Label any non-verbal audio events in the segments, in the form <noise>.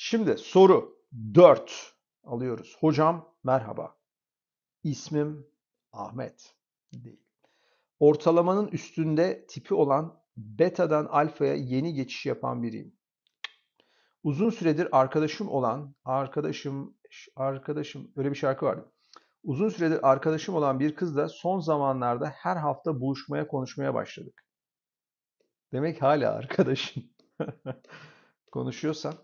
Şimdi soru 4 alıyoruz. Hocam merhaba. İsmim Ahmet değil. Ortalamanın üstünde tipi olan beta'dan alfaya yeni geçiş yapan biriyim. Uzun süredir arkadaşım olan, arkadaşım, arkadaşım öyle bir şarkı vardı. Uzun süredir arkadaşım olan bir kızla son zamanlarda her hafta buluşmaya konuşmaya başladık. Demek hala arkadaşın <laughs> Konuşuyorsan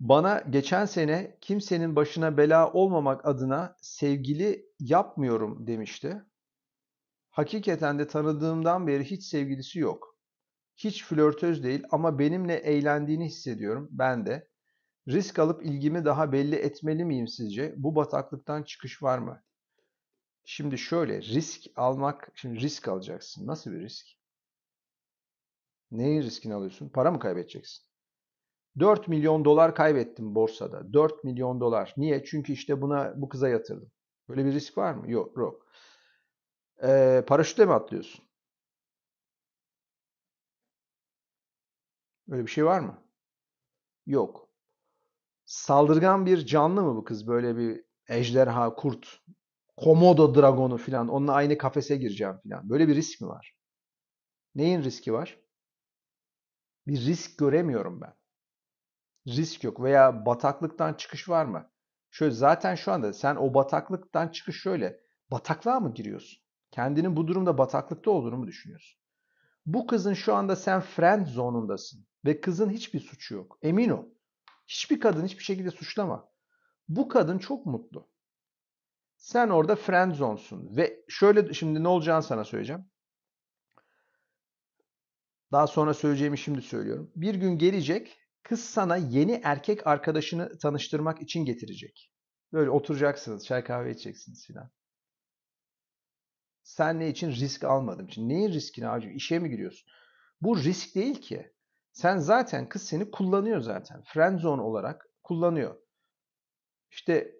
bana geçen sene kimsenin başına bela olmamak adına sevgili yapmıyorum demişti. Hakikaten de tanıdığımdan beri hiç sevgilisi yok. Hiç flörtöz değil ama benimle eğlendiğini hissediyorum ben de. Risk alıp ilgimi daha belli etmeli miyim sizce? Bu bataklıktan çıkış var mı? Şimdi şöyle risk almak, şimdi risk alacaksın. Nasıl bir risk? Neyin riskini alıyorsun? Para mı kaybedeceksin? 4 milyon dolar kaybettim borsada. 4 milyon dolar. Niye? Çünkü işte buna bu kıza yatırdım. Böyle bir risk var mı? Yok. yok. Ee, paraşütle mi atlıyorsun? Böyle bir şey var mı? Yok. Saldırgan bir canlı mı bu kız? Böyle bir ejderha, kurt, komodo dragonu filan. Onunla aynı kafese gireceğim filan. Böyle bir risk mi var? Neyin riski var? Bir risk göremiyorum ben risk yok veya bataklıktan çıkış var mı? Şöyle zaten şu anda sen o bataklıktan çıkış şöyle bataklığa mı giriyorsun? Kendinin bu durumda bataklıkta olduğunu mu düşünüyorsun? Bu kızın şu anda sen friend zonundasın ve kızın hiçbir suçu yok. Emin ol. Hiçbir kadın hiçbir şekilde suçlama. Bu kadın çok mutlu. Sen orada friend zonsun ve şöyle şimdi ne olacağını sana söyleyeceğim. Daha sonra söyleyeceğimi şimdi söylüyorum. Bir gün gelecek Kız sana yeni erkek arkadaşını tanıştırmak için getirecek. Böyle oturacaksınız, çay kahve içeceksiniz filan. Sen ne için risk almadım? için. neyin riskini abicim? İşe mi giriyorsun? Bu risk değil ki. Sen zaten kız seni kullanıyor zaten. Friendzone olarak kullanıyor. İşte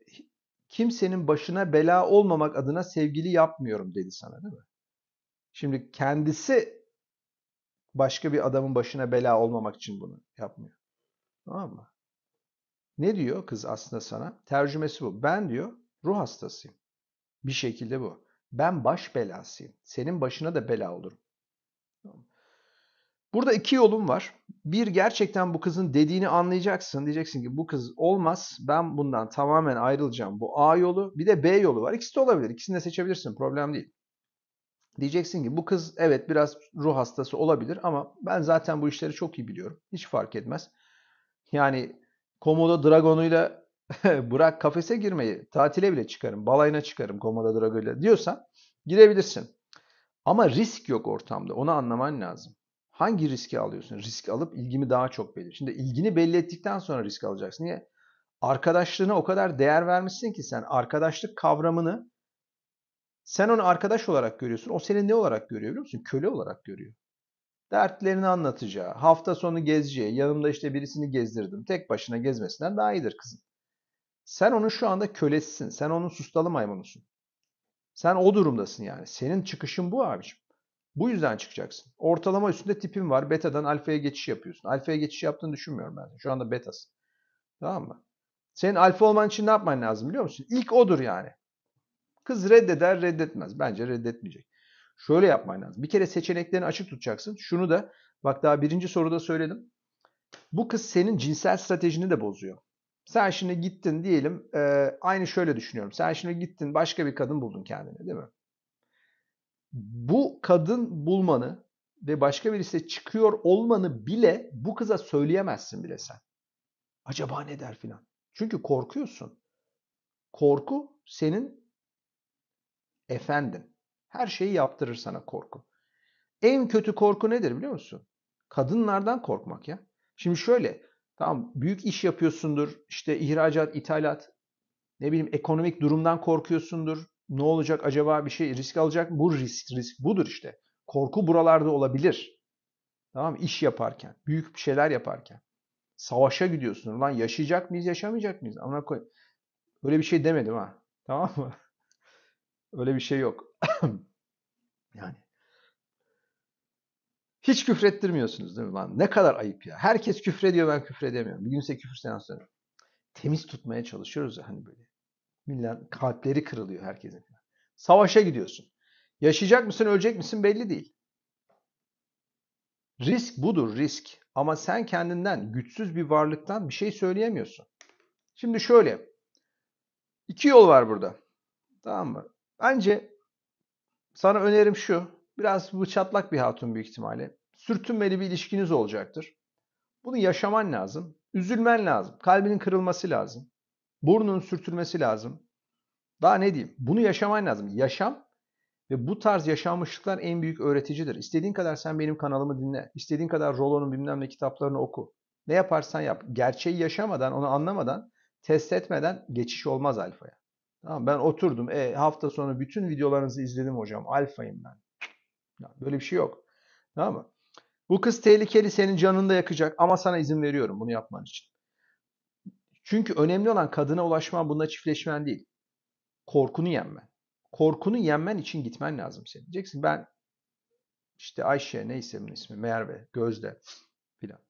kimsenin başına bela olmamak adına sevgili yapmıyorum dedi sana değil mi? Şimdi kendisi başka bir adamın başına bela olmamak için bunu yapmıyor. Tamam mı? Ne diyor kız aslında sana? Tercümesi bu. Ben diyor ruh hastasıyım. Bir şekilde bu. Ben baş belasıyım. Senin başına da bela olurum. Burada iki yolum var. Bir gerçekten bu kızın dediğini anlayacaksın. Diyeceksin ki bu kız olmaz. Ben bundan tamamen ayrılacağım. Bu A yolu. Bir de B yolu var. İkisi de olabilir. İkisini de seçebilirsin. Problem değil. Diyeceksin ki bu kız evet biraz ruh hastası olabilir ama ben zaten bu işleri çok iyi biliyorum. Hiç fark etmez. Yani Komodo Dragon'uyla <laughs> bırak kafese girmeyi, tatile bile çıkarım, balayına çıkarım Komodo Dragon'uyla diyorsan girebilirsin. Ama risk yok ortamda. Onu anlaman lazım. Hangi riski alıyorsun? Risk alıp ilgimi daha çok belli. Şimdi ilgini belli ettikten sonra risk alacaksın. Niye? Arkadaşlığına o kadar değer vermişsin ki sen arkadaşlık kavramını sen onu arkadaş olarak görüyorsun. O seni ne olarak görüyor biliyor musun? Köle olarak görüyor dertlerini anlatacağı, hafta sonu gezeceği, yanımda işte birisini gezdirdim. Tek başına gezmesinden daha iyidir kızım. Sen onun şu anda kölesisin. Sen onun sustalı maymunusun. Sen o durumdasın yani. Senin çıkışın bu abicim. Bu yüzden çıkacaksın. Ortalama üstünde tipim var. Beta'dan alfaya geçiş yapıyorsun. Alfaya geçiş yaptığını düşünmüyorum ben. Şu anda betasın. Tamam mı? Senin alfa olman için ne yapman lazım biliyor musun? İlk odur yani. Kız reddeder reddetmez. Bence reddetmeyecek. Şöyle yapman lazım. Bir kere seçeneklerini açık tutacaksın. Şunu da bak daha birinci soruda söyledim. Bu kız senin cinsel stratejini de bozuyor. Sen şimdi gittin diyelim e, aynı şöyle düşünüyorum. Sen şimdi gittin başka bir kadın buldun kendine değil mi? Bu kadın bulmanı ve başka birisi çıkıyor olmanı bile bu kıza söyleyemezsin bile sen. Acaba ne der filan. Çünkü korkuyorsun. Korku senin efendin. Her şeyi yaptırır sana korku. En kötü korku nedir biliyor musun? Kadınlardan korkmak ya. Şimdi şöyle tamam büyük iş yapıyorsundur işte ihracat, ithalat ne bileyim ekonomik durumdan korkuyorsundur. Ne olacak acaba bir şey risk alacak Bu risk, risk budur işte. Korku buralarda olabilir. Tamam mı? İş yaparken, büyük bir şeyler yaparken. Savaşa gidiyorsun. Lan yaşayacak mıyız, yaşamayacak mıyız? Ama koy. Öyle bir şey demedim ha. Tamam mı? Öyle bir şey yok. <clears throat> yani. Hiç küfrettirmiyorsunuz değil mi? Lan ne kadar ayıp ya. Herkes küfrediyor ben küfredemiyorum. Bir günse küfür seansları. Temiz tutmaya çalışıyoruz ya hani böyle. Millet kalpleri kırılıyor herkesin. Savaşa gidiyorsun. Yaşayacak mısın ölecek misin belli değil. Risk budur risk. Ama sen kendinden güçsüz bir varlıktan bir şey söyleyemiyorsun. Şimdi şöyle. İki yol var burada. Tamam mı? Bence sana önerim şu. Biraz bu çatlak bir hatun büyük ihtimalle. Sürtünmeli bir ilişkiniz olacaktır. Bunu yaşaman lazım. Üzülmen lazım. Kalbinin kırılması lazım. Burnunun sürtülmesi lazım. Daha ne diyeyim? Bunu yaşaman lazım. Yaşam ve bu tarz yaşanmışlıklar en büyük öğreticidir. İstediğin kadar sen benim kanalımı dinle. İstediğin kadar Rolo'nun bilmem ne kitaplarını oku. Ne yaparsan yap. Gerçeği yaşamadan, onu anlamadan, test etmeden geçiş olmaz alfaya. Tamam ben oturdum. E, hafta sonu bütün videolarınızı izledim hocam. Alfayım ben. böyle bir şey yok. Tamam mı? Bu kız tehlikeli senin canını da yakacak ama sana izin veriyorum bunu yapman için. Çünkü önemli olan kadına ulaşman bunda çiftleşmen değil. Korkunu yenmen. Korkunu yenmen için gitmen lazım senin. Diyeceksin ben işte Ayşe neyse bunun ismi Merve, Gözde filan.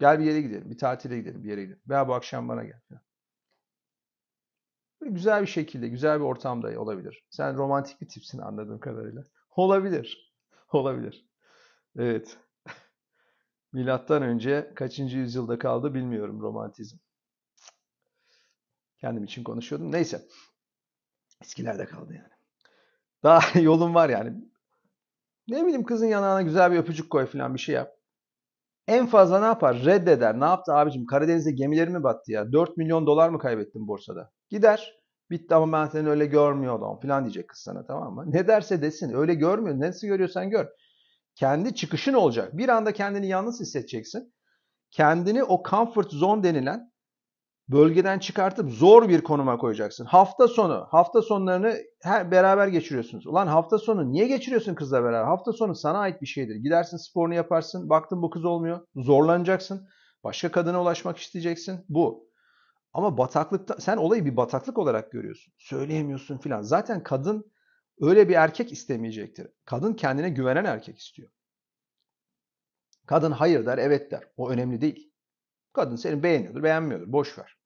Gel bir yere gidelim, bir tatile gidelim, bir yere gidelim. Veya bu akşam bana gel filan güzel bir şekilde, güzel bir ortamda olabilir. Sen romantik bir tipsin anladığım kadarıyla. Olabilir. <laughs> Olabilir. Evet. <laughs> Milattan önce kaçıncı yüzyılda kaldı bilmiyorum romantizm. Kendim için konuşuyordum. Neyse. Eskilerde kaldı yani. Daha <laughs> yolun var yani. Ne bileyim kızın yanağına güzel bir öpücük koy falan bir şey yap. En fazla ne yapar? Reddeder. Ne yaptı abicim? Karadeniz'de gemileri mi battı ya? 4 milyon dolar mı kaybettin borsada? Gider. Bitti ama ben seni öyle görmüyordum falan diyecek kız sana tamam mı? Ne derse desin. Öyle görmüyor. Nasıl görüyorsan gör. Kendi çıkışın olacak. Bir anda kendini yalnız hissedeceksin. Kendini o comfort zone denilen bölgeden çıkartıp zor bir konuma koyacaksın. Hafta sonu, hafta sonlarını her beraber geçiriyorsunuz. Ulan hafta sonu niye geçiriyorsun kızla beraber? Hafta sonu sana ait bir şeydir. Gidersin sporunu yaparsın, baktın bu kız olmuyor, zorlanacaksın. Başka kadına ulaşmak isteyeceksin. Bu. Ama bataklıkta sen olayı bir bataklık olarak görüyorsun. Söyleyemiyorsun filan. Zaten kadın öyle bir erkek istemeyecektir. Kadın kendine güvenen erkek istiyor. Kadın hayır der, evet der. O önemli değil. Kadın seni beğeniyordur, beğenmiyordur. Boş ver.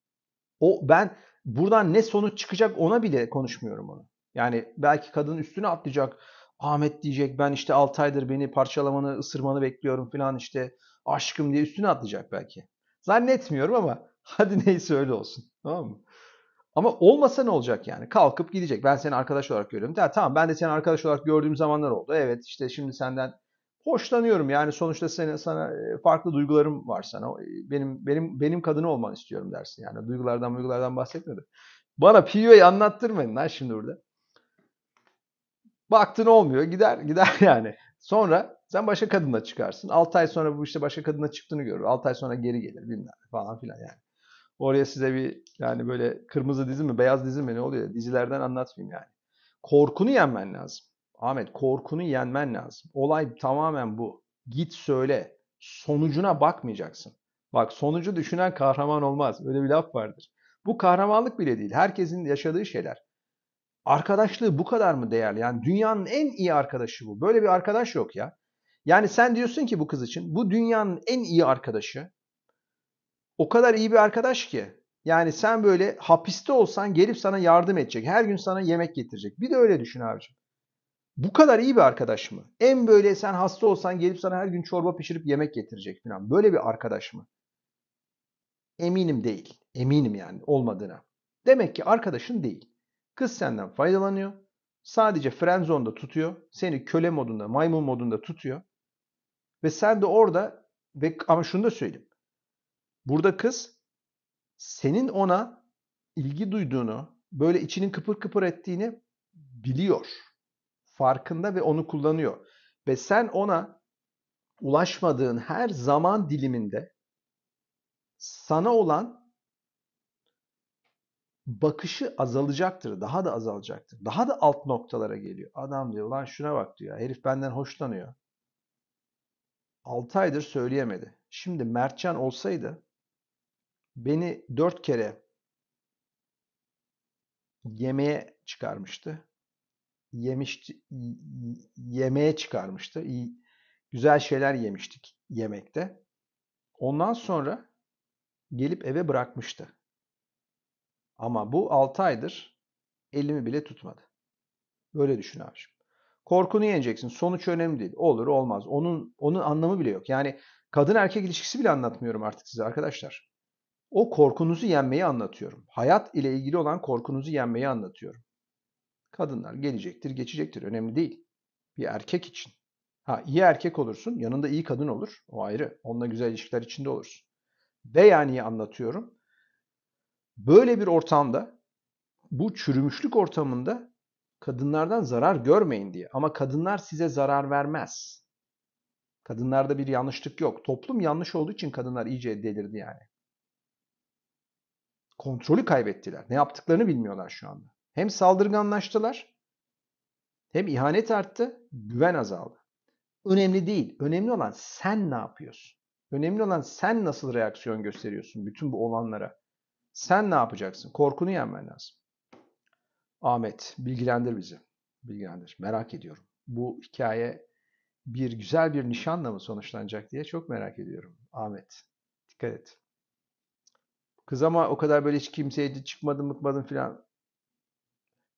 O ben buradan ne sonuç çıkacak ona bile konuşmuyorum onu. Yani belki kadının üstüne atlayacak. Ahmet diyecek ben işte 6 aydır beni parçalamanı, ısırmanı bekliyorum falan işte aşkım diye üstüne atlayacak belki. Zannetmiyorum ama <laughs> hadi neyse öyle olsun. Tamam mı? Ama olmasa ne olacak yani? Kalkıp gidecek. Ben seni arkadaş olarak görüyorum. Ya, tamam ben de seni arkadaş olarak gördüğüm zamanlar oldu. Evet işte şimdi senden hoşlanıyorum. Yani sonuçta senin sana e, farklı duygularım var sana. E, benim benim benim kadını olman istiyorum dersin. Yani duygulardan duygulardan bahsetmedim. Bana PUA'yı anlattırmayın lan şimdi burada. Baktın olmuyor. Gider gider <laughs> yani. Sonra sen başka kadınla çıkarsın. 6 ay sonra bu işte başka kadınla çıktığını görür. 6 ay sonra geri gelir bilmem falan filan yani. Oraya size bir yani böyle kırmızı dizi mi beyaz dizi mi ne oluyor dizilerden anlatmayayım yani. Korkunu yenmen lazım. Ahmet korkunu yenmen lazım. Olay tamamen bu. Git söyle. Sonucuna bakmayacaksın. Bak sonucu düşünen kahraman olmaz. Öyle bir laf vardır. Bu kahramanlık bile değil. Herkesin yaşadığı şeyler. Arkadaşlığı bu kadar mı değerli? Yani dünyanın en iyi arkadaşı bu. Böyle bir arkadaş yok ya. Yani sen diyorsun ki bu kız için bu dünyanın en iyi arkadaşı. O kadar iyi bir arkadaş ki. Yani sen böyle hapiste olsan gelip sana yardım edecek. Her gün sana yemek getirecek. Bir de öyle düşün abiciğim bu kadar iyi bir arkadaş mı? En böyle sen hasta olsan gelip sana her gün çorba pişirip yemek getirecek falan. Böyle bir arkadaş mı? Eminim değil. Eminim yani olmadığına. Demek ki arkadaşın değil. Kız senden faydalanıyor. Sadece frenzonda tutuyor. Seni köle modunda, maymun modunda tutuyor. Ve sen de orada ve ama şunu da söyleyeyim. Burada kız senin ona ilgi duyduğunu, böyle içinin kıpır kıpır ettiğini biliyor farkında ve onu kullanıyor. Ve sen ona ulaşmadığın her zaman diliminde sana olan bakışı azalacaktır. Daha da azalacaktır. Daha da alt noktalara geliyor. Adam diyor lan şuna bak diyor. Herif benden hoşlanıyor. 6 aydır söyleyemedi. Şimdi Mertcan olsaydı beni 4 kere yemeğe çıkarmıştı yemiş yemeğe çıkarmıştı. İyi, güzel şeyler yemiştik yemekte. Ondan sonra gelip eve bırakmıştı. Ama bu 6 aydır elimi bile tutmadı. Böyle düşün abiciğim. Korkunu yeneceksin. Sonuç önemli değil. Olur olmaz. Onun onun anlamı bile yok. Yani kadın erkek ilişkisi bile anlatmıyorum artık size arkadaşlar. O korkunuzu yenmeyi anlatıyorum. Hayat ile ilgili olan korkunuzu yenmeyi anlatıyorum. Kadınlar gelecektir, geçecektir. Önemli değil. Bir erkek için. Ha iyi erkek olursun, yanında iyi kadın olur. O ayrı. Onunla güzel ilişkiler içinde olursun. ve yani anlatıyorum. Böyle bir ortamda, bu çürümüşlük ortamında kadınlardan zarar görmeyin diye. Ama kadınlar size zarar vermez. Kadınlarda bir yanlışlık yok. Toplum yanlış olduğu için kadınlar iyice delirdi yani. Kontrolü kaybettiler. Ne yaptıklarını bilmiyorlar şu anda. Hem saldırganlaştılar hem ihanet arttı, güven azaldı. Önemli değil. Önemli olan sen ne yapıyorsun? Önemli olan sen nasıl reaksiyon gösteriyorsun bütün bu olanlara. Sen ne yapacaksın? Korkunu yenmen lazım. Ahmet bilgilendir bizi. Bilgilendir. Merak ediyorum. Bu hikaye bir güzel bir nişanla mı sonuçlanacak diye çok merak ediyorum. Ahmet dikkat et. Kız ama o kadar böyle hiç kimseye çıkmadım mıkmadım filan.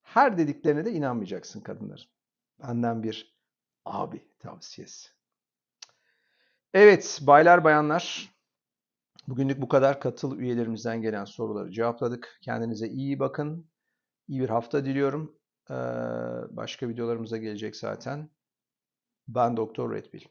Her dediklerine de inanmayacaksın kadınlar. Benden bir abi tavsiyesi. Evet baylar bayanlar. Bugünlük bu kadar katıl üyelerimizden gelen soruları cevapladık. Kendinize iyi bakın. İyi bir hafta diliyorum. Ee, başka videolarımıza gelecek zaten. Ben Doktor Redbill.